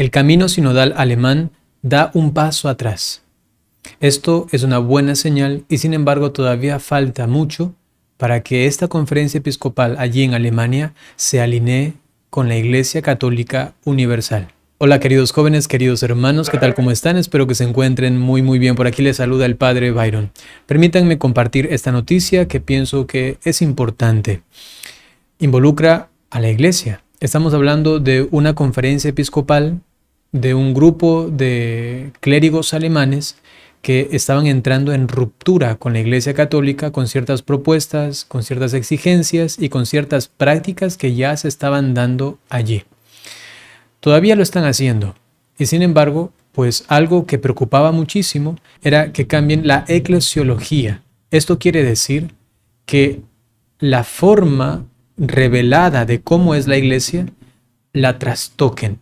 el camino sinodal alemán da un paso atrás. Esto es una buena señal y sin embargo todavía falta mucho para que esta conferencia episcopal allí en Alemania se alinee con la Iglesia Católica Universal. Hola queridos jóvenes, queridos hermanos, ¿qué tal cómo están? Espero que se encuentren muy muy bien. Por aquí les saluda el Padre Byron. Permítanme compartir esta noticia que pienso que es importante. Involucra a la Iglesia. Estamos hablando de una conferencia episcopal de un grupo de clérigos alemanes que estaban entrando en ruptura con la Iglesia Católica, con ciertas propuestas, con ciertas exigencias y con ciertas prácticas que ya se estaban dando allí. Todavía lo están haciendo y sin embargo, pues algo que preocupaba muchísimo era que cambien la eclesiología. Esto quiere decir que la forma revelada de cómo es la iglesia la trastoquen,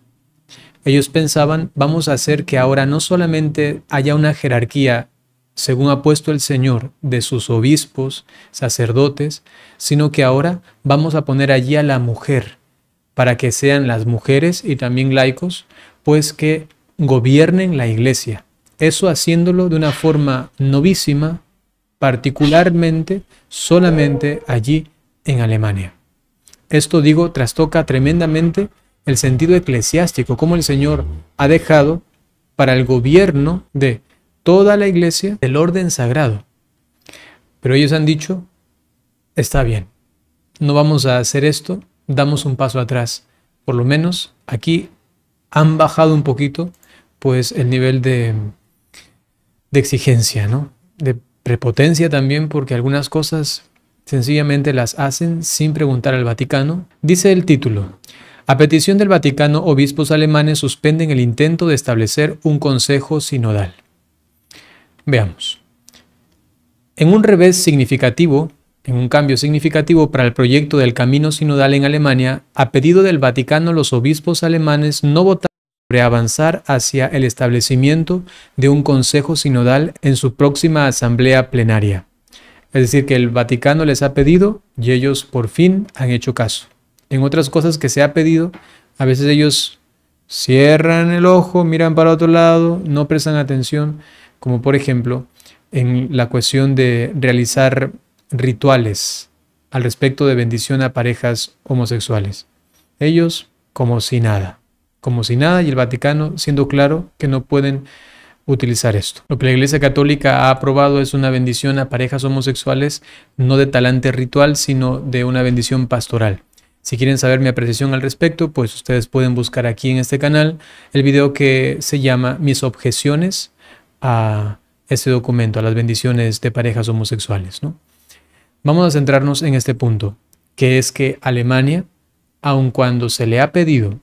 ellos pensaban, vamos a hacer que ahora no solamente haya una jerarquía, según ha puesto el Señor, de sus obispos, sacerdotes, sino que ahora vamos a poner allí a la mujer, para que sean las mujeres y también laicos, pues que gobiernen la iglesia. Eso haciéndolo de una forma novísima, particularmente solamente allí en Alemania. Esto digo, trastoca tremendamente el sentido eclesiástico, como el Señor ha dejado para el gobierno de toda la iglesia el orden sagrado. Pero ellos han dicho, está bien, no vamos a hacer esto, damos un paso atrás. Por lo menos aquí han bajado un poquito pues el nivel de, de exigencia, ¿no? De prepotencia también porque algunas cosas sencillamente las hacen sin preguntar al Vaticano. Dice el título, a petición del Vaticano, obispos alemanes suspenden el intento de establecer un consejo sinodal. Veamos. En un revés significativo, en un cambio significativo para el proyecto del camino sinodal en Alemania, a pedido del Vaticano los obispos alemanes no votaron sobre avanzar hacia el establecimiento de un consejo sinodal en su próxima asamblea plenaria. Es decir, que el Vaticano les ha pedido y ellos por fin han hecho caso en otras cosas que se ha pedido, a veces ellos cierran el ojo, miran para otro lado, no prestan atención, como por ejemplo en la cuestión de realizar rituales al respecto de bendición a parejas homosexuales. Ellos como si nada, como si nada y el Vaticano siendo claro que no pueden utilizar esto. Lo que la Iglesia Católica ha aprobado es una bendición a parejas homosexuales, no de talante ritual, sino de una bendición pastoral. Si quieren saber mi apreciación al respecto, pues ustedes pueden buscar aquí en este canal el video que se llama Mis objeciones a este documento, a las bendiciones de parejas homosexuales. ¿no? Vamos a centrarnos en este punto, que es que Alemania, aun cuando se le ha pedido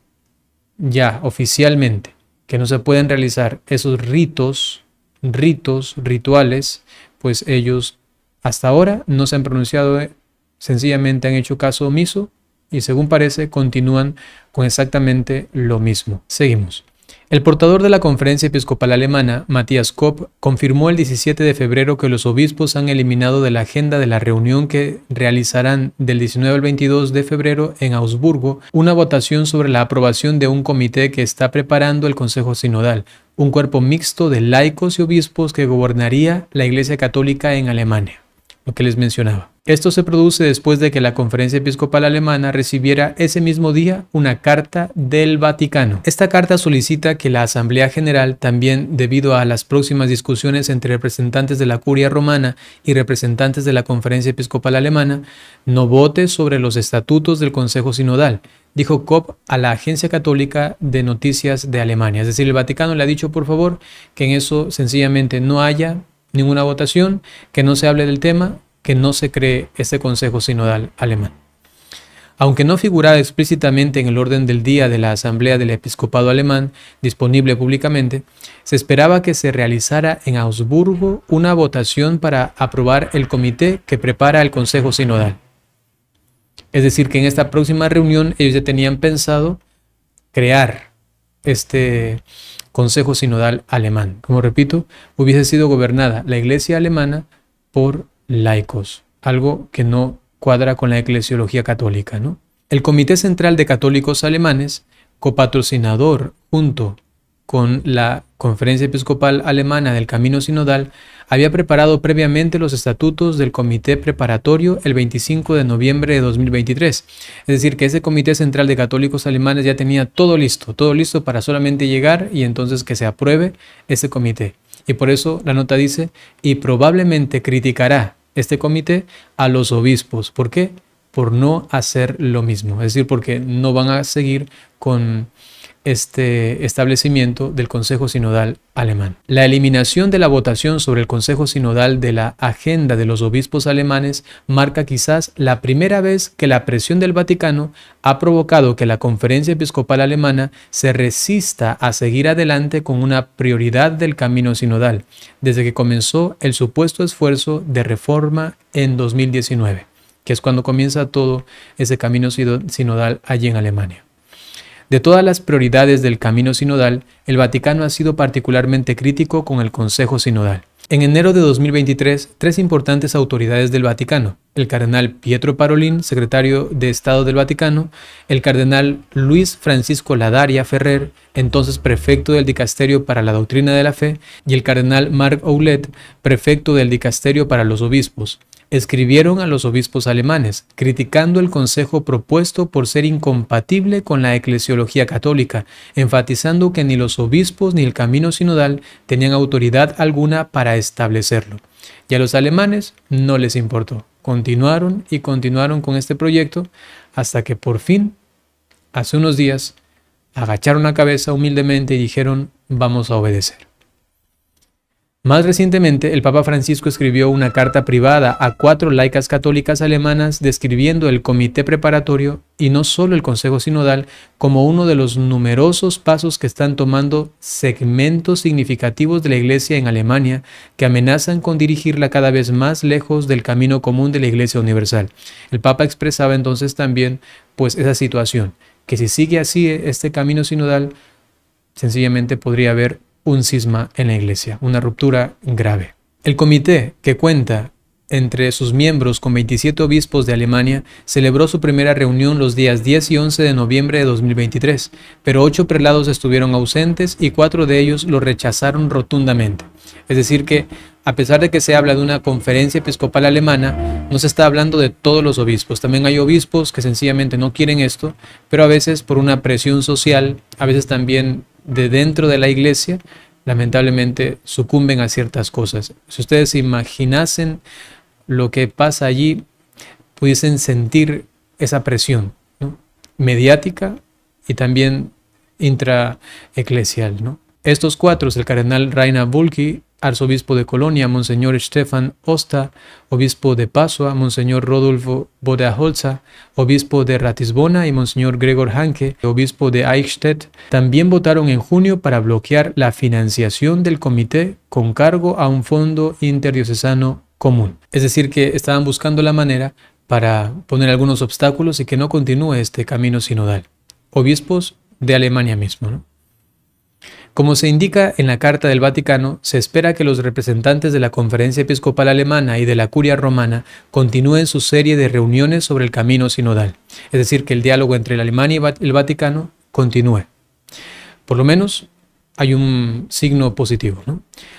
ya oficialmente que no se pueden realizar esos ritos, ritos, rituales, pues ellos hasta ahora no se han pronunciado, eh, sencillamente han hecho caso omiso y según parece continúan con exactamente lo mismo. Seguimos. El portador de la Conferencia Episcopal Alemana, Matthias Kopp, confirmó el 17 de febrero que los obispos han eliminado de la agenda de la reunión que realizarán del 19 al 22 de febrero en Augsburgo una votación sobre la aprobación de un comité que está preparando el Consejo Sinodal, un cuerpo mixto de laicos y obispos que gobernaría la Iglesia Católica en Alemania, lo que les mencionaba. Esto se produce después de que la Conferencia Episcopal Alemana recibiera ese mismo día una carta del Vaticano. Esta carta solicita que la Asamblea General, también debido a las próximas discusiones entre representantes de la Curia Romana y representantes de la Conferencia Episcopal Alemana, no vote sobre los estatutos del Consejo Sinodal, dijo Kopp a la Agencia Católica de Noticias de Alemania. Es decir, el Vaticano le ha dicho, por favor, que en eso sencillamente no haya ninguna votación, que no se hable del tema que no se cree ese Consejo Sinodal alemán. Aunque no figuraba explícitamente en el orden del día de la Asamblea del Episcopado Alemán, disponible públicamente, se esperaba que se realizara en Augsburgo una votación para aprobar el comité que prepara el Consejo Sinodal. Es decir, que en esta próxima reunión ellos ya tenían pensado crear este Consejo Sinodal alemán. Como repito, hubiese sido gobernada la Iglesia alemana por laicos, algo que no cuadra con la eclesiología católica. ¿no? El Comité Central de Católicos Alemanes, copatrocinador junto con la Conferencia Episcopal Alemana del Camino Sinodal, había preparado previamente los estatutos del comité preparatorio el 25 de noviembre de 2023. Es decir, que ese Comité Central de Católicos Alemanes ya tenía todo listo, todo listo para solamente llegar y entonces que se apruebe ese comité. Y por eso la nota dice, y probablemente criticará este comité a los obispos. ¿Por qué? Por no hacer lo mismo. Es decir, porque no van a seguir con este establecimiento del Consejo Sinodal alemán. La eliminación de la votación sobre el Consejo Sinodal de la agenda de los obispos alemanes marca quizás la primera vez que la presión del Vaticano ha provocado que la Conferencia Episcopal Alemana se resista a seguir adelante con una prioridad del camino sinodal, desde que comenzó el supuesto esfuerzo de reforma en 2019, que es cuando comienza todo ese camino sinodal allí en Alemania. De todas las prioridades del camino sinodal, el Vaticano ha sido particularmente crítico con el Consejo Sinodal. En enero de 2023, tres importantes autoridades del Vaticano, el cardenal Pietro Parolin, secretario de Estado del Vaticano, el cardenal Luis Francisco Ladaria Ferrer, entonces prefecto del Dicasterio para la Doctrina de la Fe, y el cardenal Marc Oulet, prefecto del Dicasterio para los Obispos, escribieron a los obispos alemanes, criticando el consejo propuesto por ser incompatible con la eclesiología católica, enfatizando que ni los obispos ni el camino sinodal tenían autoridad alguna para establecerlo. Y a los alemanes no les importó. Continuaron y continuaron con este proyecto hasta que por fin, hace unos días, agacharon la cabeza humildemente y dijeron, vamos a obedecer. Más recientemente, el Papa Francisco escribió una carta privada a cuatro laicas católicas alemanas describiendo el comité preparatorio y no solo el Consejo Sinodal como uno de los numerosos pasos que están tomando segmentos significativos de la Iglesia en Alemania que amenazan con dirigirla cada vez más lejos del camino común de la Iglesia Universal. El Papa expresaba entonces también pues esa situación, que si sigue así este camino sinodal, sencillamente podría haber un cisma en la Iglesia, una ruptura grave. El comité, que cuenta entre sus miembros con 27 obispos de Alemania, celebró su primera reunión los días 10 y 11 de noviembre de 2023, pero ocho prelados estuvieron ausentes y cuatro de ellos lo rechazaron rotundamente. Es decir que, a pesar de que se habla de una conferencia episcopal alemana, no se está hablando de todos los obispos. También hay obispos que sencillamente no quieren esto, pero a veces por una presión social, a veces también de dentro de la iglesia, lamentablemente sucumben a ciertas cosas. Si ustedes imaginasen lo que pasa allí, pudiesen sentir esa presión mediática y también intraeclesial. ¿no? Estos cuatro, el cardenal Rainer Bulki, arzobispo de Colonia, Monseñor Stefan Osta, obispo de Pasua, Monseñor Rodolfo Bodeaholza, obispo de Ratisbona y Monseñor Gregor Hanke, obispo de Eichstätt, también votaron en junio para bloquear la financiación del comité con cargo a un fondo interdiocesano común. Es decir, que estaban buscando la manera para poner algunos obstáculos y que no continúe este camino sinodal. Obispos de Alemania mismo, ¿no? Como se indica en la Carta del Vaticano, se espera que los representantes de la Conferencia Episcopal Alemana y de la Curia Romana continúen su serie de reuniones sobre el camino sinodal, es decir, que el diálogo entre la Alemania y el Vaticano continúe. Por lo menos hay un signo positivo.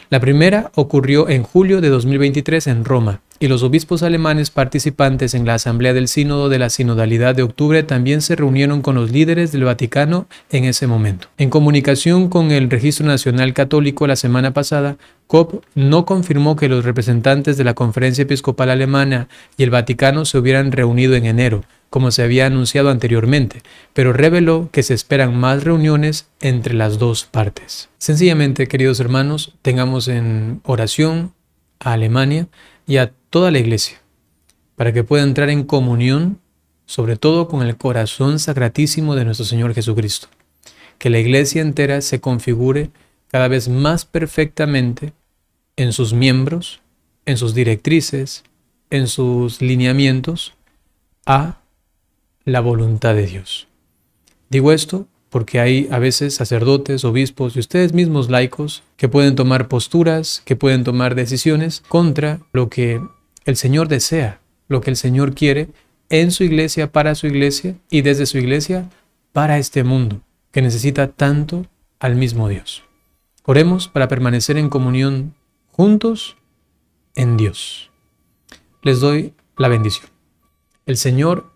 La primera ocurrió en julio de 2023 en Roma y los obispos alemanes participantes en la Asamblea del Sínodo de la Sinodalidad de octubre también se reunieron con los líderes del Vaticano en ese momento. En comunicación con el Registro Nacional Católico la semana pasada, COP no confirmó que los representantes de la Conferencia Episcopal Alemana y el Vaticano se hubieran reunido en enero, como se había anunciado anteriormente, pero reveló que se esperan más reuniones entre las dos partes. Sencillamente, queridos hermanos, tengamos en oración a Alemania y a toda la iglesia, para que pueda entrar en comunión, sobre todo con el corazón sacratísimo de nuestro Señor Jesucristo. Que la iglesia entera se configure cada vez más perfectamente en sus miembros, en sus directrices, en sus lineamientos, a la voluntad de Dios. Digo esto porque hay a veces sacerdotes, obispos y ustedes mismos laicos que pueden tomar posturas, que pueden tomar decisiones contra lo que el Señor desea, lo que el Señor quiere en su iglesia, para su iglesia y desde su iglesia para este mundo que necesita tanto al mismo Dios. Oremos para permanecer en comunión juntos en Dios. Les doy la bendición. El Señor